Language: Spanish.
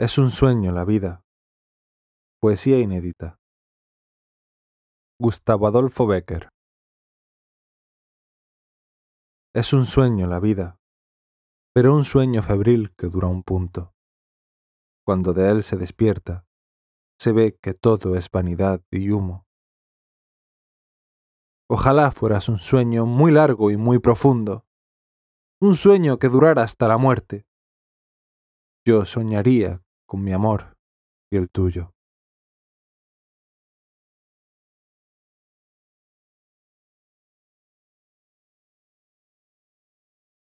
Es un sueño la vida. Poesía inédita. Gustavo Adolfo Becker. Es un sueño la vida, pero un sueño febril que dura un punto. Cuando de él se despierta, se ve que todo es vanidad y humo. Ojalá fueras un sueño muy largo y muy profundo, un sueño que durara hasta la muerte. Yo soñaría con mi amor y el tuyo.